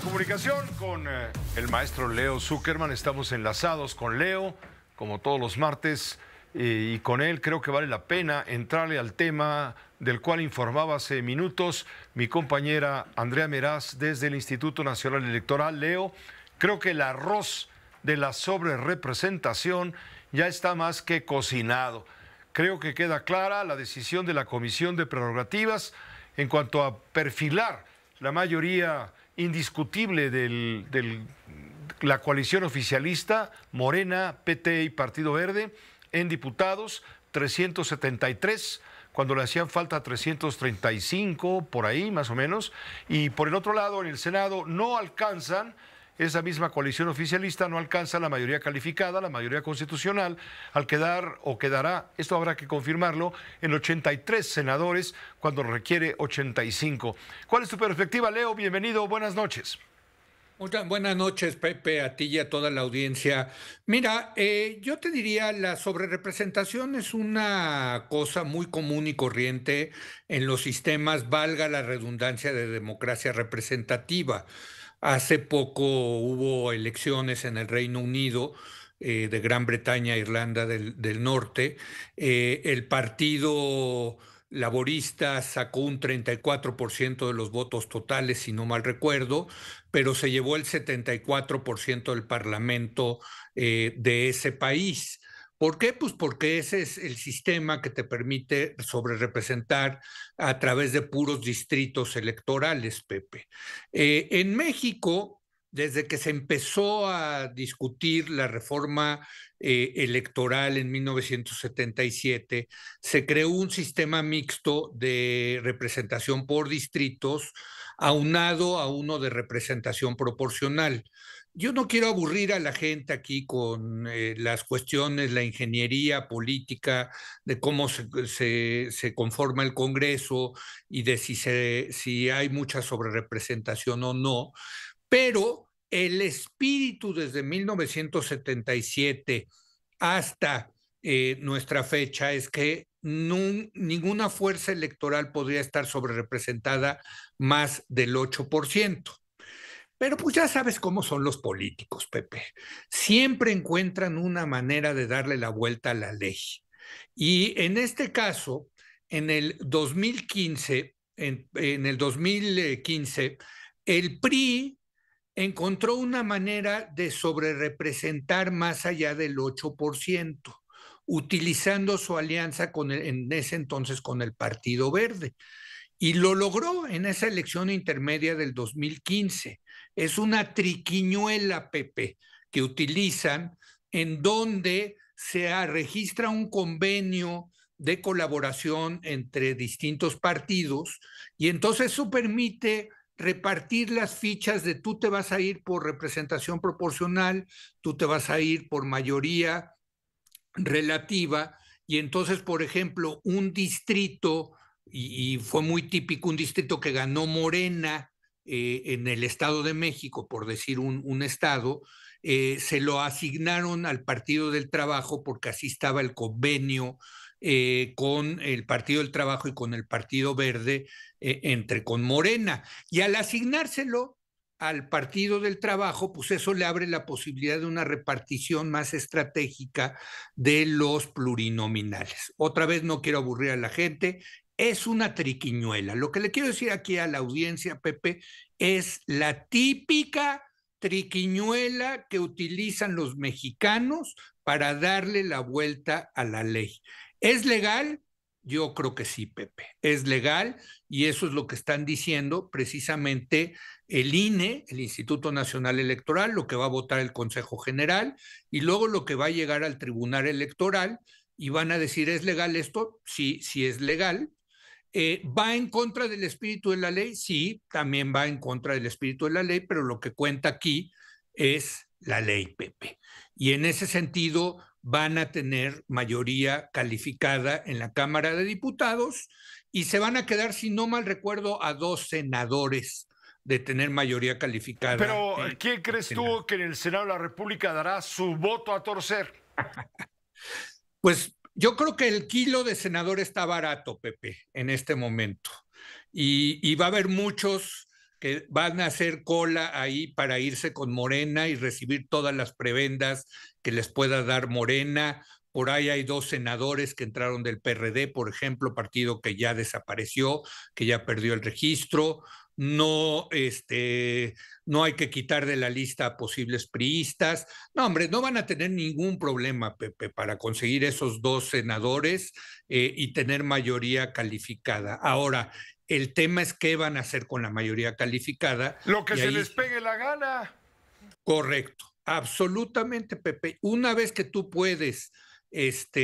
comunicación con eh, el maestro Leo Zuckerman. Estamos enlazados con Leo, como todos los martes, eh, y con él creo que vale la pena entrarle al tema del cual informaba hace minutos mi compañera Andrea Meraz desde el Instituto Nacional Electoral. Leo, creo que el arroz de la sobrerepresentación ya está más que cocinado. Creo que queda clara la decisión de la Comisión de Prerrogativas en cuanto a perfilar la mayoría indiscutible de del, la coalición oficialista, Morena, PT y Partido Verde, en diputados, 373 cuando le hacían falta 335, por ahí más o menos, y por el otro lado, en el Senado no alcanzan esa misma coalición oficialista no alcanza la mayoría calificada, la mayoría constitucional, al quedar o quedará, esto habrá que confirmarlo, en 83 senadores cuando requiere 85. ¿Cuál es tu perspectiva, Leo? Bienvenido, buenas noches. Muchas buenas noches, Pepe, a ti y a toda la audiencia. Mira, eh, yo te diría, la sobrerepresentación es una cosa muy común y corriente en los sistemas, valga la redundancia de democracia representativa. Hace poco hubo elecciones en el Reino Unido, eh, de Gran Bretaña, e Irlanda del, Norte. Eh, el partido laborista sacó un 34% de los votos totales, si no mal recuerdo, pero se llevó el 74% del Parlamento eh, de ese país. ¿Por qué? Pues porque ese es el sistema que te permite representar a través de puros distritos electorales, Pepe. Eh, en México, desde que se empezó a discutir la reforma eh, electoral en 1977, se creó un sistema mixto de representación por distritos aunado a uno de representación proporcional yo no quiero aburrir a la gente aquí con eh, las cuestiones, la ingeniería política, de cómo se, conforma el Congreso y de si, se, si hay mucha sobrerepresentación o no, pero el espíritu desde 1977 hasta eh, nuestra fecha es que ninguna fuerza electoral podría estar sobrerepresentada más del 8%. Pero pues ya sabes cómo son los políticos, Pepe. Siempre encuentran una manera de darle la vuelta a la ley. Y en este caso, en el 2015, en, el 2015, el PRI encontró una manera de sobrerepresentar más allá del 8%, utilizando su alianza con en ese entonces con el Partido Verde. Y lo logró en esa elección intermedia del 2015. Es una triquiñuela, Pepe, que utilizan en donde se registra un convenio de colaboración entre distintos partidos y entonces eso permite repartir las fichas de tú te vas a ir por representación proporcional, tú te vas a ir por mayoría relativa y entonces, por ejemplo, un distrito y, fue muy típico un distrito que ganó Morena eh, en el Estado de México, por decir un, estado, eh, se lo asignaron al Partido del Trabajo porque así estaba el convenio eh, con el Partido del Trabajo y con el Partido Verde, entre con Morena. Y al asignárselo al Partido del Trabajo, pues eso le abre la posibilidad de una repartición más estratégica de los plurinominales. Otra vez no quiero aburrir a la gente, es una triquiñuela. Lo que le quiero decir aquí a la audiencia, Pepe, es la típica triquiñuela que utilizan los mexicanos para darle la vuelta a la ley. ¿Es legal? Yo creo que sí, Pepe. Es legal y eso es lo que están diciendo precisamente el INE, el Instituto Nacional Electoral, lo que va a votar el Consejo General y luego lo que va a llegar al Tribunal Electoral y van a decir, ¿es legal esto? Sí, sí es legal, eh, ¿Va en contra del espíritu de la ley? Sí, también va en contra del espíritu de la ley, pero lo que cuenta aquí es la ley, Pepe. Y en ese sentido van a tener mayoría calificada en la Cámara de Diputados y se van a quedar, si no mal recuerdo, a dos senadores de tener mayoría calificada. Pero, eh, ¿quién crees tú que en el Senado de la República dará su voto a torcer? pues yo creo que el kilo de senador está barato, Pepe, en este momento. Y, va a haber muchos que van a hacer cola ahí para irse con Morena y recibir todas las prebendas que les pueda dar Morena. Por ahí hay dos senadores que entraron del PRD, por ejemplo, partido que ya desapareció, que ya perdió el registro no, este, no hay que quitar de la lista a posibles priistas. No, hombre, no van a tener ningún problema, Pepe, para conseguir esos dos senadores eh, y tener mayoría calificada. Ahora, el tema es qué van a hacer con la mayoría calificada. Lo que se les pegue la gana. Correcto, absolutamente, Pepe. Una vez que tú puedes, este,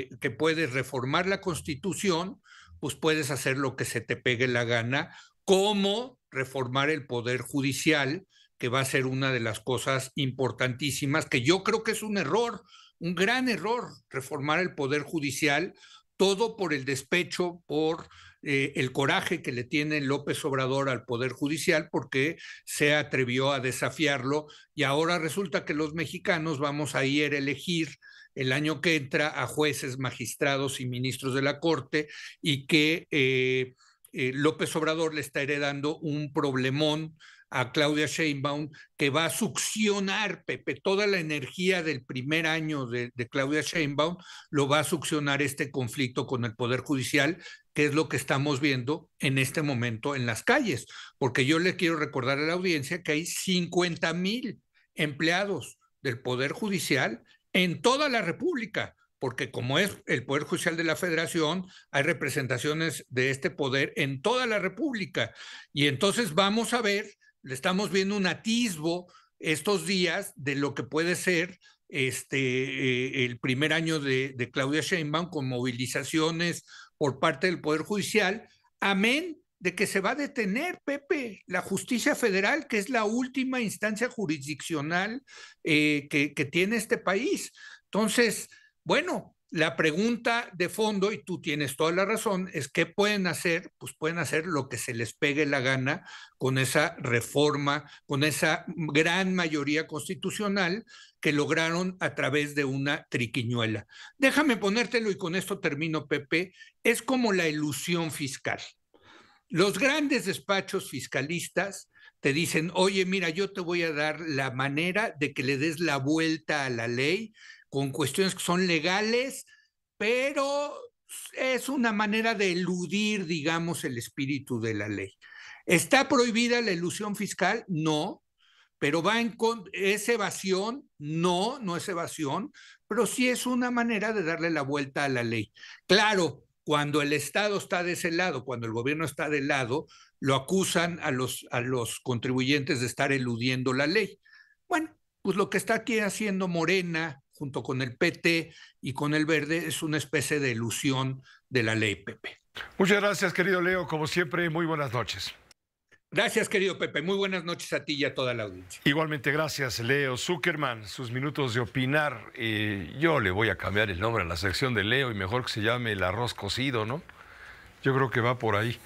eh, que puedes reformar la constitución, pues puedes hacer lo que se te pegue la gana cómo reformar el Poder Judicial, que va a ser una de las cosas importantísimas, que yo creo que es un error, un gran error, reformar el Poder Judicial, todo por el despecho, por eh, el coraje que le tiene López Obrador al Poder Judicial porque se atrevió a desafiarlo y ahora resulta que los mexicanos vamos a ir a elegir el año que entra a jueces, magistrados y ministros de la Corte y que... Eh, eh, López Obrador le está heredando un problemón a Claudia Sheinbaum que va a succionar, Pepe, toda la energía del primer año de, Claudia Sheinbaum lo va a succionar este conflicto con el Poder Judicial, que es lo que estamos viendo en este momento en las calles. Porque yo le quiero recordar a la audiencia que hay 50 mil empleados del Poder Judicial en toda la República porque como es el Poder Judicial de la Federación, hay representaciones de este poder en toda la República. Y entonces vamos a ver, le estamos viendo un atisbo estos días de lo que puede ser este, el primer año de, de Claudia Sheinbaum con movilizaciones por parte del Poder Judicial, amén de que se va a detener, Pepe, la justicia federal, que es la última instancia jurisdiccional eh, que, que tiene este país. Entonces, bueno, la pregunta de fondo, y tú tienes toda la razón, es qué pueden hacer, pues pueden hacer lo que se les pegue la gana con esa reforma, con esa gran mayoría constitucional que lograron a través de una triquiñuela. Déjame ponértelo y con esto termino, Pepe, es como la ilusión fiscal. Los grandes despachos fiscalistas te dicen, oye, mira, yo te voy a dar la manera de que le des la vuelta a la ley con cuestiones que son legales, pero es una manera de eludir, digamos, el espíritu de la ley. ¿Está prohibida la ilusión fiscal? No, pero va en con es evasión, no, no es evasión, pero sí es una manera de darle la vuelta a la ley. Claro, cuando el Estado está de ese lado, cuando el gobierno está de lado, lo acusan a los, a los contribuyentes de estar eludiendo la ley. Bueno, pues lo que está aquí haciendo Morena, junto con el PT y con el verde, es una especie de ilusión de la ley, Pepe. Muchas gracias, querido Leo. Como siempre, muy buenas noches. Gracias, querido Pepe. Muy buenas noches a ti y a toda la audiencia. Igualmente, gracias, Leo Zuckerman. Sus minutos de opinar. Eh, yo le voy a cambiar el nombre a la sección de Leo y mejor que se llame el arroz cocido, ¿no? Yo creo que va por ahí.